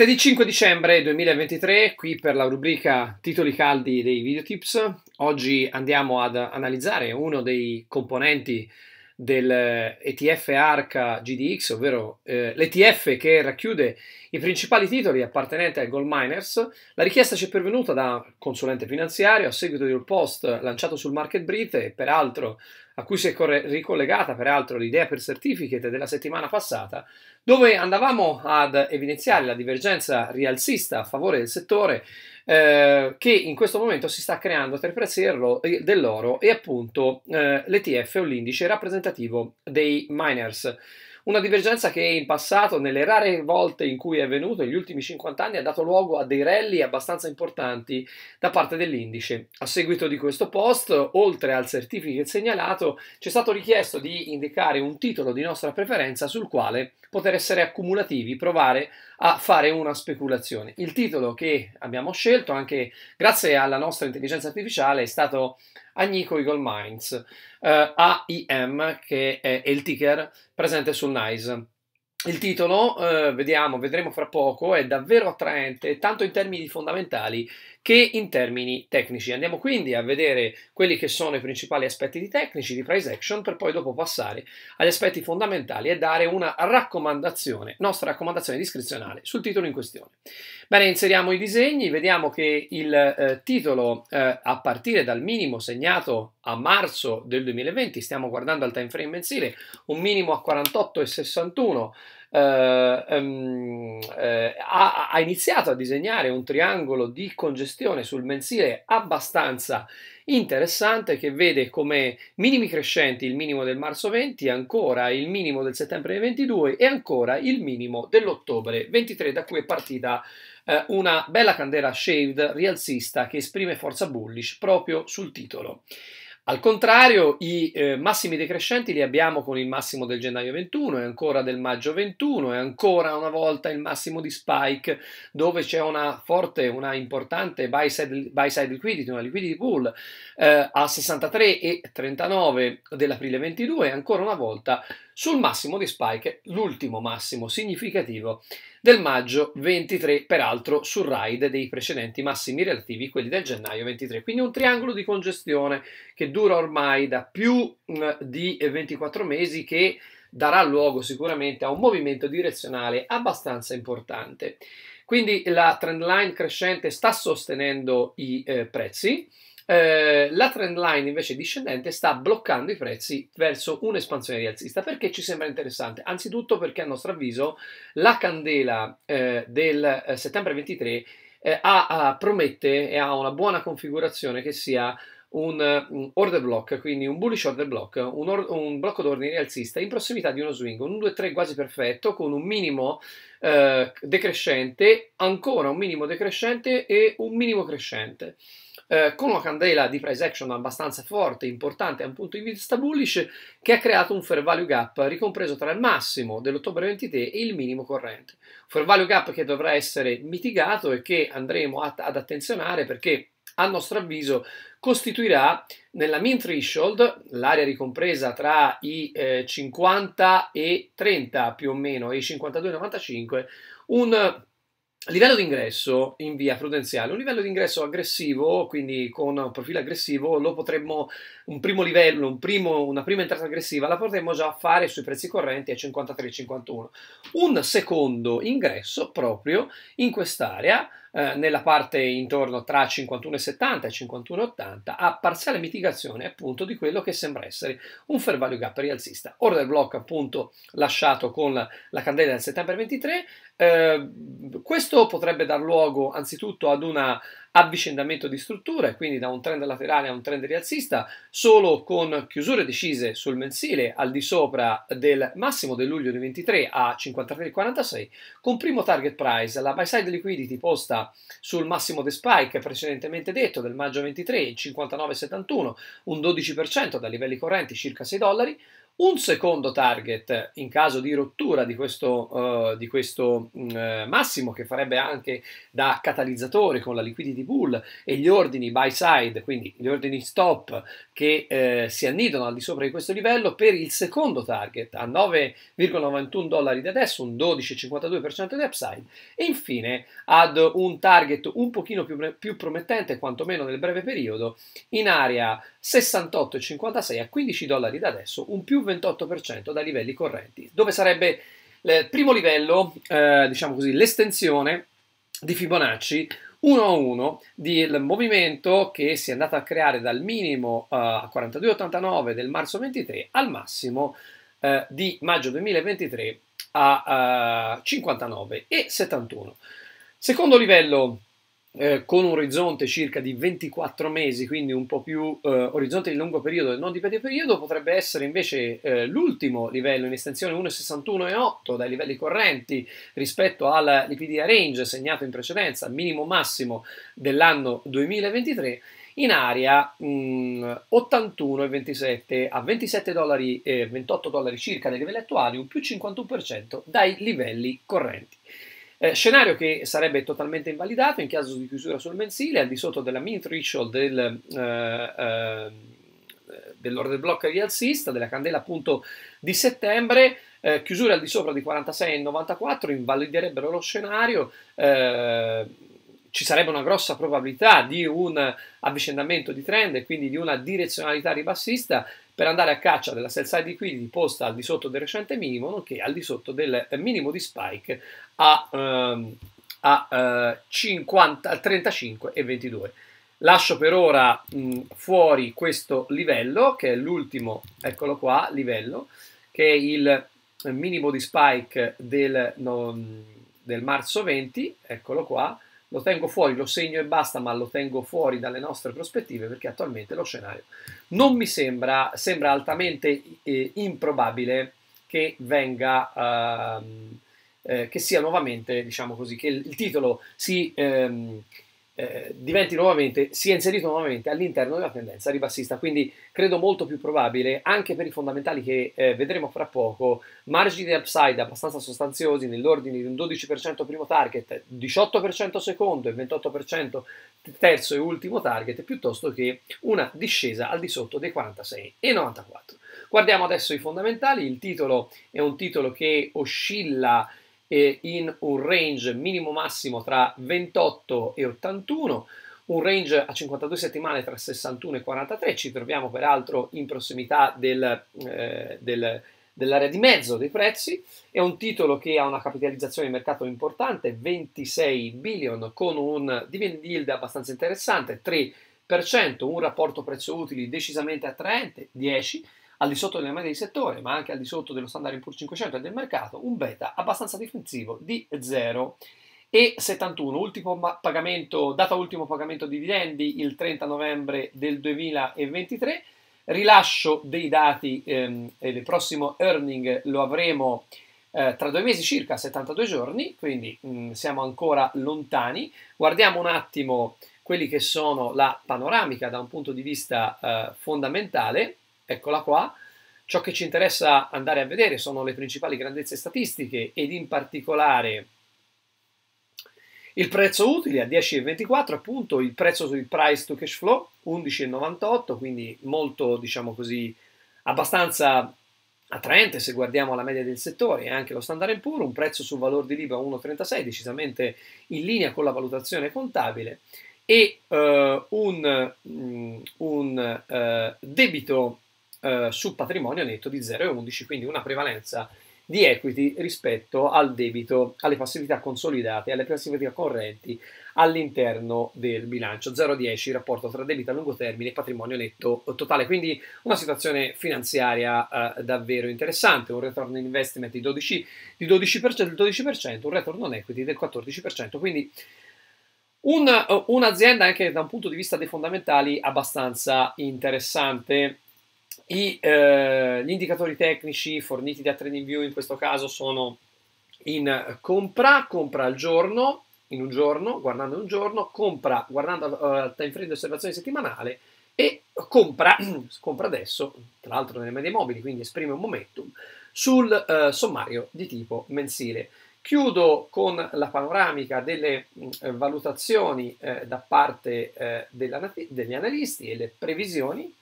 Martedì 5 dicembre 2023, qui per la rubrica Titoli caldi dei videotips. Oggi andiamo ad analizzare uno dei componenti dell'ETF eh, ARCA GDX, ovvero eh, l'ETF che racchiude i principali titoli appartenenti ai gold miners. La richiesta ci è pervenuta da consulente finanziario a seguito di un post lanciato sul market Brit e peraltro a cui si è corre- ricollegata peraltro l'idea per certificate della settimana passata, dove andavamo ad evidenziare la divergenza rialzista a favore del settore eh, che in questo momento si sta creando tra i prezzi dell'oro e appunto eh, l'ETF o l'indice rappresentativo dei miners. Una divergenza che in passato, nelle rare volte in cui è avvenuto, negli ultimi 50 anni, ha dato luogo a dei rally abbastanza importanti da parte dell'indice. A seguito di questo post, oltre al certificate segnalato, ci è stato richiesto di indicare un titolo di nostra preferenza sul quale poter essere accumulativi, provare a fare una speculazione. Il titolo che abbiamo scelto, anche grazie alla nostra intelligenza artificiale, è stato Agnico Eagle Mines, eh, AIM, che è il ticker presente sul NICE il titolo, eh, vediamo, vedremo fra poco, è davvero attraente tanto in termini fondamentali che in termini tecnici. Andiamo quindi a vedere quelli che sono i principali aspetti di tecnici di price action per poi dopo passare agli aspetti fondamentali e dare una raccomandazione, nostra raccomandazione discrezionale sul titolo in questione. Bene, inseriamo i disegni, vediamo che il eh, titolo eh, a partire dal minimo segnato a marzo del 2020, stiamo guardando al time frame mensile, un minimo a 48,61, eh, ehm, eh, ha, ha, iniziato a disegnare un triangolo di congestione sul mensile abbastanza interessante che vede come minimi crescenti il minimo del marzo 20, ancora il minimo del settembre 22 e ancora il minimo dell'ottobre 23, da cui è partita eh, una bella candela shaved rialzista che esprime forza bullish proprio sul titolo. Al contrario, i eh, massimi decrescenti li abbiamo con il massimo del gennaio 21 e ancora del maggio 21 e ancora una volta il massimo di spike dove c'è una forte, una importante buy side, buy side liquidity, una liquidity pool eh, a 63 e 39 dell'aprile 22 e ancora una volta sul massimo di spike, l'ultimo massimo significativo del maggio 23, peraltro sul ride dei precedenti massimi relativi, quelli del gennaio 23. Quindi un triangolo di congestione che dura ormai da più di 24 mesi che darà luogo sicuramente a un movimento direzionale abbastanza importante. Quindi la trend line crescente sta sostenendo i eh, prezzi eh, la trend line invece discendente sta bloccando i prezzi verso un'espansione rialzista. Perché ci sembra interessante? Anzitutto perché a nostro avviso la candela eh, del eh, settembre 23 eh, ha, ha, promette e ha una buona configurazione che sia un, un mm, order block, quindi un bullish order block, un, or, un blocco d'ordine rialzista in prossimità di uno swing, un 2-3 quasi perfetto con un minimo eh, decrescente, ancora un minimo decrescente e un minimo crescente. Eh, con una candela di price action abbastanza forte, importante a un punto di vista bullish, che ha creato un fair value gap ricompreso tra il massimo dell'ottobre 23 e il minimo corrente. fair value gap che dovrà essere mitigato e che andremo a, ad attenzionare perché a nostro avviso costituirà nella mean threshold, l'area ricompresa tra i eh, 50 e 30 più o meno e i 52,95, un Livello d'ingresso in via prudenziale, un livello d'ingresso aggressivo, quindi con un profilo aggressivo, lo potremmo, un primo livello, un primo, una prima entrata aggressiva la potremmo già fare sui prezzi correnti a 53,51. Un secondo ingresso proprio in quest'area eh, nella parte intorno tra 51,70 e 51,80 a parziale mitigazione appunto di quello che sembra essere un fair value gap rialzista. Order block appunto lasciato con la, la candela del settembre 23, eh, questo potrebbe dar luogo anzitutto ad una avvicendamento di strutture, quindi da un trend laterale a un trend rialzista, solo con chiusure decise sul mensile al di sopra del massimo del luglio 2023 a 53,46, con primo target price, la buy side liquidity posta sul massimo de spike precedentemente detto del maggio 23 59,71, un 12% da livelli correnti circa 6 dollari, un secondo target in caso di rottura di questo, uh, di questo mh, mm, eh, massimo che farebbe anche da catalizzatore con la liquidity pool e gli ordini buy side, quindi gli ordini stop che eh, si annidano al di sopra di questo livello per il secondo target a 9,91 dollari da adesso, un 12,52% di upside e infine ad un target un pochino più, più promettente quantomeno nel breve periodo in area 68,56 a 15 dollari da adesso, un più 20% 28% dai livelli correnti, dove sarebbe il eh, primo livello, eh, diciamo così, l'estensione di Fibonacci 1 a 1 del movimento che si è andato a creare dal minimo eh, a eh, 42,89 del marzo 23 al massimo eh, di maggio 2023 a 59,71. Eh, Secondo livello eh, con un orizzonte circa di 24 mesi, quindi un po' più eh, orizzonte di lungo periodo e non di medio periodo, potrebbe essere invece eh, l'ultimo livello in estensione 1,61,8 dai livelli correnti rispetto al liquidity range segnato in precedenza, minimo massimo dell'anno 2023 in area mh, mm, 81 a 27 dollari e 28 dollari circa dai livelli attuali, un più 51% dai livelli correnti. Eh, scenario che sarebbe totalmente invalidato in caso di chiusura sul mensile, al di sotto della mean threshold del, eh, ehm, dell'order block rialzista, della candela appunto di settembre, eh, chiusure al di sopra di 46,94 invaliderebbero lo scenario, eh, ci sarebbe una grossa probabilità di un avvicendamento di trend e quindi di una direzionalità ribassista per andare a caccia della sell side liquidity posta al di sotto del recente minimo, nonché al di sotto del eh, minimo di spike a, ehm, a eh, 50, 35 e 22. Lascio per ora mh, fuori questo livello, che è l'ultimo, eccolo qua, livello, che è il minimo di spike del, no, del marzo 20, eccolo qua, lo tengo fuori, lo segno e basta, ma lo tengo fuori dalle nostre prospettive perché attualmente lo scenario non mi sembra, sembra altamente eh, improbabile che venga, eh, eh, che sia nuovamente, diciamo così, che il, il titolo si... Ehm, eh, diventi nuovamente, sia inserito nuovamente all'interno della tendenza ribassista. Quindi credo molto più probabile, anche per i fondamentali che eh, vedremo fra poco, margini upside abbastanza sostanziosi nell'ordine di un 12% primo target, 18% secondo e 28% terzo e ultimo target, piuttosto che una discesa al di sotto dei 46,94. Guardiamo adesso i fondamentali, il titolo è un titolo che oscilla eh, in un range minimo massimo tra 28 e 81 un range a 52 settimane tra 61 e 43, ci troviamo peraltro in prossimità del, eh, del, dell'area di mezzo dei prezzi, è un titolo che ha una capitalizzazione di mercato importante, 26 billion, con un dividend yield abbastanza interessante, 3%, un rapporto prezzo utili decisamente attraente, 10%, al di sotto delle medie di settore, ma anche al di sotto dello standard in pur 500 e del mercato, un beta abbastanza difensivo di 0 e 71, ultimo pagamento, data ultimo pagamento di dividendi il 30 novembre del 2023, rilascio dei dati ehm, e il prossimo earning lo avremo eh, tra due mesi circa, 72 giorni, quindi mh, mm, siamo ancora lontani. Guardiamo un attimo quelli che sono la panoramica da un punto di vista eh, fondamentale. Eccola qua. Ciò che ci interessa andare a vedere sono le principali grandezze statistiche ed in particolare il prezzo utile a 10,24, appunto il prezzo sul price to cash flow 11,98, quindi molto, diciamo così, abbastanza attraente se guardiamo la media del settore e anche lo standard Poor's, un prezzo sul valore di Libra 1,36, decisamente in linea con la valutazione contabile e uh, un, mm, un uh, debito eh, su patrimonio netto di 0,11, quindi una prevalenza di equity rispetto al debito, alle passività consolidate, alle passività correnti all'interno del bilancio. 0,10 rapporto tra debito a lungo termine e patrimonio netto totale. Quindi una situazione finanziaria eh, davvero interessante, un return on investment di 12, di 12%, del 12%, un return on equity del 14%. Quindi un, eh, un'azienda anche da un punto di vista dei fondamentali abbastanza interessante i, eh, gli indicatori tecnici forniti da TradingView in questo caso sono in compra, compra al giorno, in un giorno, guardando in un giorno, compra guardando eh, al uh, time frame di osservazione settimanale e compra, compra adesso, tra l'altro nelle medie mobili, quindi esprime un momentum, sul uh, sommario di tipo mensile. Chiudo con la panoramica delle eh, valutazioni eh, da parte eh, degli analisti e le previsioni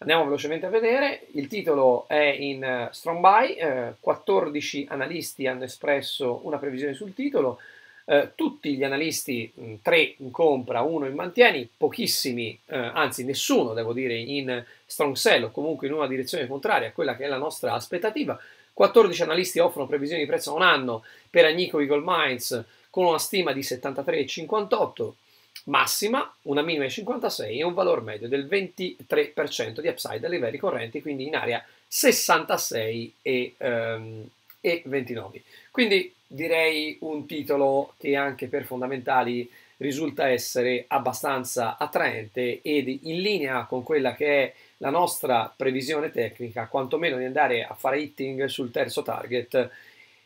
Andiamo velocemente a vedere, il titolo è in strong buy, eh, 14 eh, analisti hanno espresso una previsione sul titolo, eh, tutti gli analisti, mh, mm, 3 in compra, 1 in mantieni, pochissimi, eh, anzi nessuno devo dire in strong sell o comunque in una direzione contraria a quella che è la nostra aspettativa, 14 analisti offrono previsioni di prezzo a un anno per Agnico Eagle Mines con una stima di 73,58 massima, una minima di 56 e un valore medio del 23% di upside a livelli correnti, quindi in area 66 e, um, e 29. Quindi direi un titolo che anche per fondamentali risulta essere abbastanza attraente ed in linea con quella che è la nostra previsione tecnica, quantomeno di andare a fare hitting sul terzo target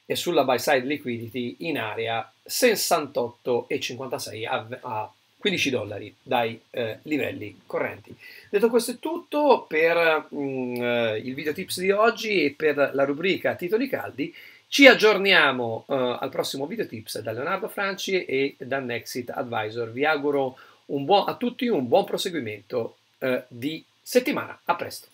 e sulla buy side liquidity in area 68 e 56 a, a 15 dollari dai eh, livelli correnti. Detto questo è tutto per mh, mm, eh, il video tips di oggi e per la rubrica titoli caldi. Ci aggiorniamo eh, al prossimo video tips da Leonardo Franci e da Nexit Advisor. Vi auguro buon, a tutti un buon proseguimento eh, di settimana. A presto!